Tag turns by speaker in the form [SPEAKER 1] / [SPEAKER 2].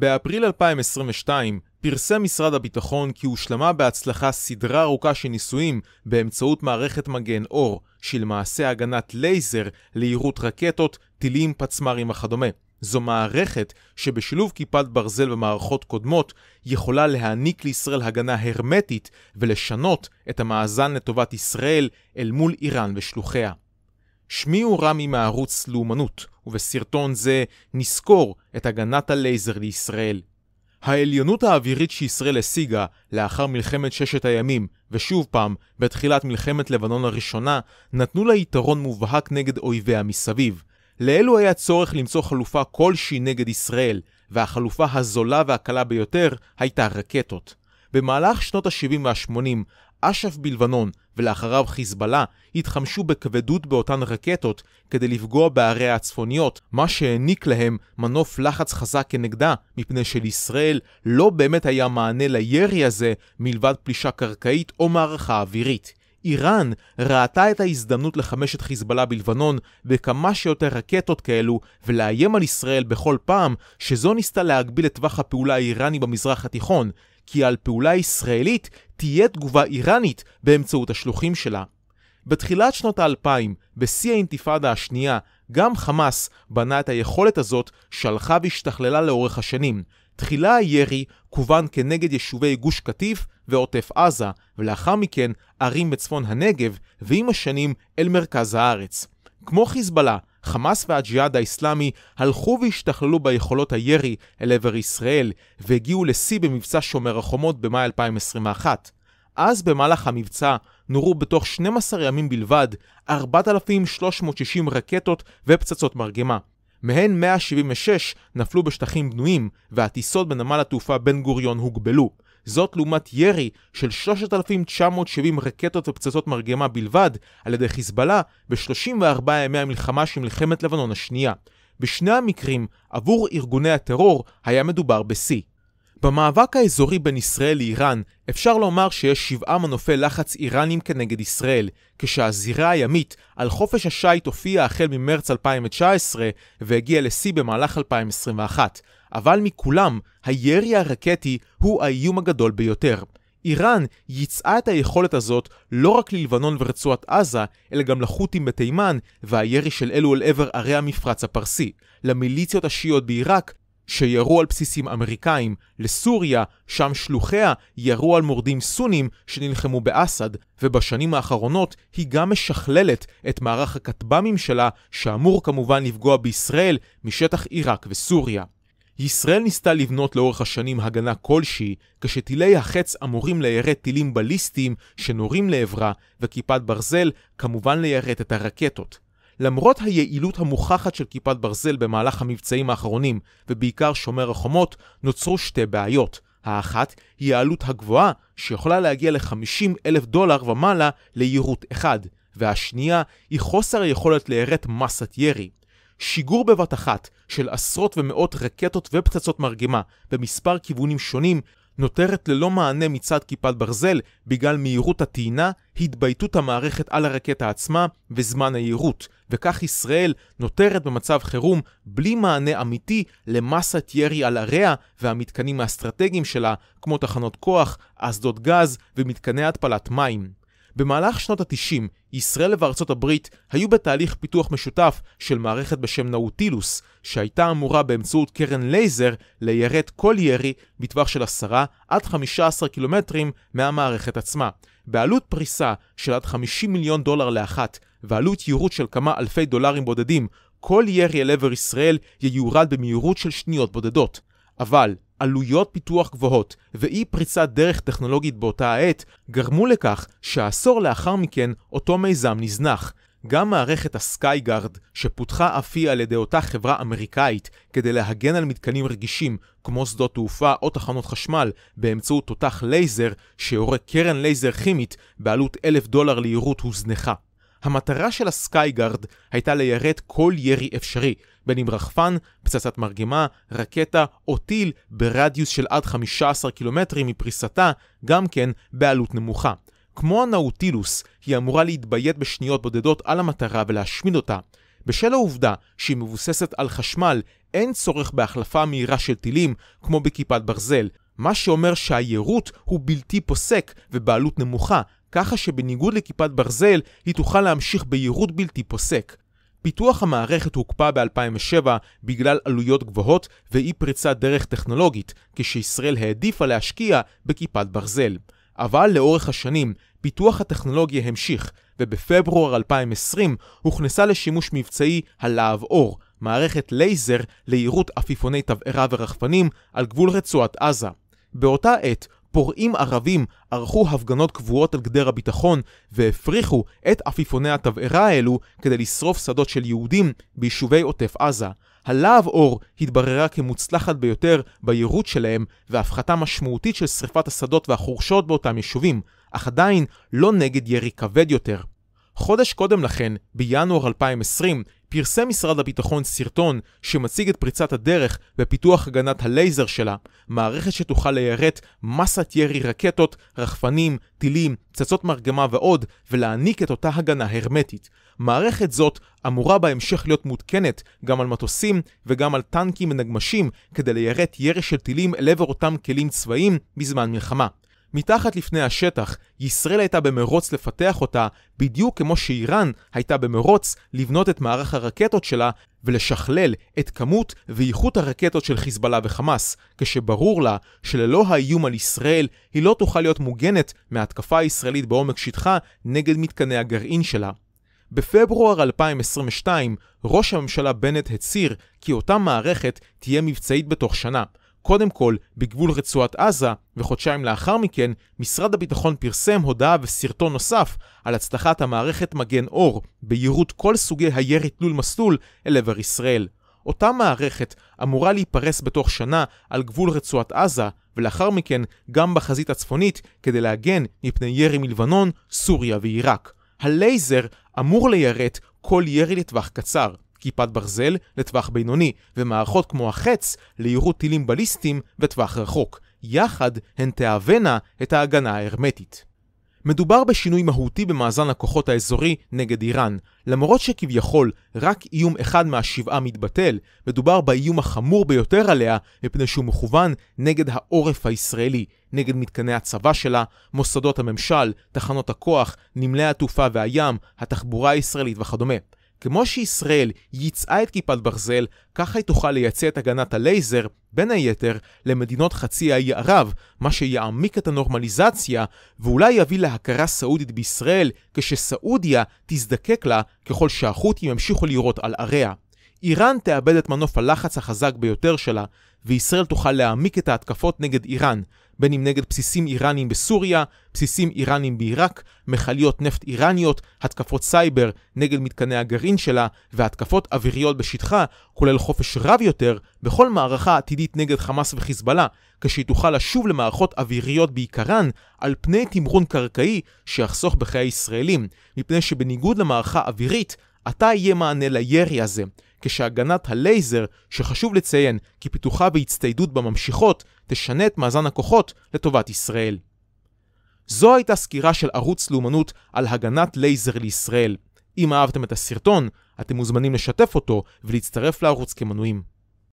[SPEAKER 1] באפריל 2022 פרסם משרד הביטחון כי הושלמה בהצלחה סדרה ארוכה של ניסויים באמצעות מערכת מגן אור, של מעשה הגנת לייזר ליירוט רקטות, טילים, פצמ"רים וכדומה. זו מערכת שבשילוב כיפת ברזל במערכות קודמות יכולה להעניק לישראל הגנה הרמטית ולשנות את המאזן לטובת ישראל אל מול איראן ושלוחיה. שמי הוא רמי מערוץ לאומנות, ובסרטון זה נסקור את הגנת הלייזר לישראל. העליונות האווירית שישראל השיגה לאחר מלחמת ששת הימים, ושוב פעם, בתחילת מלחמת לבנון הראשונה, נתנו לה יתרון מובהק נגד אויביה מסביב. לאלו היה צורך למצוא חלופה כלשהי נגד ישראל, והחלופה הזולה והקלה ביותר הייתה רקטות. במהלך שנות ה-70 וה-80, אש"ף בלבנון ולאחריו חיזבאללה התחמשו בכבדות באותן רקטות כדי לפגוע בערי הצפוניות, מה שהעניק להם מנוף לחץ חזק כנגדה, מפני שלישראל לא באמת היה מענה לירי הזה מלבד פלישה קרקעית או מערכה אווירית. איראן ראתה את ההזדמנות לחמש את חיזבאללה בלבנון בכמה שיותר רקטות כאלו ולאיים על ישראל בכל פעם שזו ניסתה להגביל את טווח הפעולה האיראני במזרח התיכון, כי על פעולה ישראלית תהיה תגובה איראנית באמצעות השלוחים שלה. בתחילת שנות האלפיים, בשיא האינתיפאדה השנייה, גם חמאס בנה את היכולת הזאת שהלכה והשתכללה לאורך השנים. תחילה הירי כוון כנגד יישובי גוש קטיף ועוטף עזה, ולאחר מכן ערים בצפון הנגב, ועם השנים אל מרכז הארץ. כמו חיזבאללה, חמאס והג'יהאד האיסלאמי הלכו והשתכללו ביכולות הירי אל עבר ישראל והגיעו לשיא במבצע שומר החומות במאי 2021. אז במהלך המבצע נורו בתוך 12 ימים בלבד 4,360 רקטות ופצצות מרגמה. מהן 176 נפלו בשטחים בנויים והטיסות בנמל התעופה בן גוריון הוגבלו. זאת לעומת ירי של 3,970 רקטות ופצצות מרגמה בלבד על ידי חיזבאללה ב-34 ימי המלחמה של מלחמת לבנון השנייה. בשני המקרים, עבור ארגוני הטרור היה מדובר בשיא. במאבק האזורי בין ישראל לאיראן, אפשר לומר שיש שבעה מנופי לחץ איראנים כנגד ישראל, כשהזירה הימית על חופש השיט הופיעה החל ממרץ 2019 והגיעה לשיא במהלך 2021. אבל מכולם, הירי הרקטי הוא האיום הגדול ביותר. איראן ייצאה את היכולת הזאת לא רק ללבנון ורצועת עזה, אלא גם לחות'ים בתימן, והירי של אלו אל עבר ערי המפרץ הפרסי, למיליציות השיעיות בעיראק, שירו על בסיסים אמריקאים, לסוריה, שם שלוחיה ירו על מורדים סונים שנלחמו באסד, ובשנים האחרונות היא גם משכללת את מערך הכטב"מים שלה, שאמור כמובן לפגוע בישראל משטח עיראק וסוריה. ישראל ניסתה לבנות לאורך השנים הגנה כלשהי, כשטילי החץ אמורים ליירט טילים בליסטיים שנורים לעברה, וכיפת ברזל כמובן ליירט את הרקטות. למרות היעילות המוכחת של כיפת ברזל במהלך המבצעים האחרונים, ובעיקר שומר החומות, נוצרו שתי בעיות. האחת היא העלות הגבוהה, שיכולה להגיע ל-50 אלף דולר ומעלה ליירוט אחד, והשנייה היא חוסר היכולת ליירט מסת ירי. שיגור בבת אחת של עשרות ומאות רקטות ופצצות מרגמה במספר כיוונים שונים נותרת ללא מענה מצד כיפת ברזל בגלל מהירות הטעינה, התבייתות המערכת על הרקטה עצמה וזמן היירוט, וכך ישראל נותרת במצב חירום בלי מענה אמיתי למסת ירי על עריה והמתקנים האסטרטגיים שלה, כמו תחנות כוח, אסדות גז ומתקני התפלת מים. במהלך שנות ה-90, ישראל וארצות הברית היו בתהליך פיתוח משותף של מערכת בשם נאוטילוס, שהייתה אמורה באמצעות קרן לייזר ליירט כל ירי בטווח של 10 עד 15 קילומטרים מהמערכת עצמה. בעלות פריסה של עד 50 מיליון דולר לאחת, ועלות יירוט של כמה אלפי דולרים בודדים, כל ירי אל עבר ישראל ייורד במהירות של שניות בודדות. אבל עלויות פיתוח גבוהות ואי פריצת דרך טכנולוגית באותה העת גרמו לכך שעשור לאחר מכן אותו מיזם נזנח. גם מערכת הסקייגארד, שפותחה אף היא על ידי אותה חברה אמריקאית כדי להגן על מתקנים רגישים כמו שדות תעופה או תחנות חשמל באמצעות תותח לייזר שיורה קרן לייזר כימית בעלות אלף דולר ליירוט הוזנחה. המטרה של הסקייגארד הייתה ליירט כל ירי אפשרי, בין אם רחפן, פצצת מרגמה, רקטה או טיל ברדיוס של עד 15 קילומטרים מפריסתה, גם כן בעלות נמוכה. כמו הנאוטילוס, היא אמורה להתביית בשניות בודדות על המטרה ולהשמיד אותה. בשל העובדה שהיא מבוססת על חשמל, אין צורך בהחלפה מהירה של טילים, כמו בכיפת ברזל, מה שאומר שהיירוט הוא בלתי פוסק ובעלות נמוכה, ככה שבניגוד לכיפת ברזל, היא תוכל להמשיך ביירוט בלתי פוסק. פיתוח המערכת הוקפא ב-2007 בגלל עלויות גבוהות ואי פריצת דרך טכנולוגית, כשישראל העדיפה להשקיע בכיפת ברזל. אבל לאורך השנים, פיתוח הטכנולוגיה המשיך, ובפברואר 2020 הוכנסה לשימוש מבצעי הלהב אור, מערכת לייזר ליירוט עפיפוני תבערה ורחפנים על גבול רצועת עזה. באותה עת פורעים ערבים ערכו הפגנות קבועות על גדר הביטחון והפריחו את עפיפוני התבערה האלו כדי לשרוף שדות של יהודים ביישובי עוטף עזה. הלהב אור התבררה כמוצלחת ביותר ביירוט שלהם והפחתה משמעותית של שרפת השדות והחורשות באותם יישובים, אך עדיין לא נגד ירי כבד יותר. חודש קודם לכן, בינואר 2020, פרסם משרד הביטחון סרטון שמציג את פריצת הדרך בפיתוח הגנת הלייזר שלה, מערכת שתוכל ליירט מסת ירי רקטות, רחפנים, טילים, פצצות מרגמה ועוד, ולהעניק את אותה הגנה הרמטית. מערכת זאת אמורה בהמשך להיות מותקנת גם על מטוסים וגם על טנקים ונגמשים כדי ליירט ירי של טילים אל עבר אותם כלים צבאיים בזמן מלחמה. מתחת לפני השטח, ישראל הייתה במרוץ לפתח אותה, בדיוק כמו שאיראן הייתה במרוץ לבנות את מערך הרקטות שלה ולשכלל את כמות ואיכות הרקטות של חיזבאללה וחמאס, כשברור לה שללא האיום על ישראל, היא לא תוכל להיות מוגנת מההתקפה הישראלית בעומק שטחה נגד מתקני הגרעין שלה. בפברואר 2022, ראש הממשלה בנט הצהיר כי אותה מערכת תהיה מבצעית בתוך שנה, קודם כל בגבול רצועת עזה, וחודשיים לאחר מכן, משרד הביטחון פרסם הודעה וסרטון נוסף על הצלחת המערכת מגן אור ביירוט כל סוגי הירי תלול מסלול אל עבר ישראל. אותה מערכת אמורה להיפרס בתוך שנה על גבול רצועת עזה, ולאחר מכן גם בחזית הצפונית, כדי להגן מפני ירי מלבנון, סוריה ועיראק. הלייזר אמור ליירט כל ירי לטווח קצר, כיפת ברזל לטווח בינוני, ומערכות כמו החץ ליירוט טילים בליסטיים בטווח רחוק. יחד הן תהוונה את ההגנה ההרמטית. מדובר בשינוי מהותי במאזן הכוחות האזורי נגד איראן. למרות שכביכול רק איום אחד מהשבעה מתבטל, מדובר באיום החמור ביותר עליה, מפני שהוא מכוון נגד העורף הישראלי, נגד מתקני הצבא שלה, מוסדות הממשל, תחנות הכוח, נמלי התעופה והים, התחבורה הישראלית וכדומה. כמו שישראל ייצאה את כיפת ברזל, ככה היא תוכל לייצא את הגנת הלייזר, בין היתר, למדינות חצי האי ערב, מה שיעמיק את הנורמליזציה, ואולי יביא להכרה סעודית בישראל, כשסעודיה תזדקק לה ככל שהחות'ים ימשיכו לירות על עריה. איראן תאבד את מנוף הלחץ החזק ביותר שלה, וישראל תוכל להעמיק את ההתקפות נגד איראן, בין אם נגד בסיסים איראנים בסוריה, בסיסים איראנים בעיראק, מכליות נפט איראניות, התקפות סייבר נגד מתקני הגרעין שלה, והתקפות אוויריות בשטחה, כולל חופש רב יותר בכל מערכה עתידית נגד חמאס וחיזבאללה, כשהיא תוכל לשוב למערכות אוויריות בעיקרן, על פני תמרון קרקעי שיחסוך בחיי הישראלים, מפני שבניגוד למערכה אווירית, עתה יהיה מענה לירי הזה. כשהגנת הלייזר, שחשוב לציין כי פיתוחה והצטיידות בה ממשיכות, תשנה את מאזן הכוחות לטובת ישראל. זו הייתה סקירה של ערוץ לאומנות על הגנת לייזר לישראל. אם אהבתם את הסרטון, אתם מוזמנים לשתף אותו ולהצטרף לערוץ כמנויים.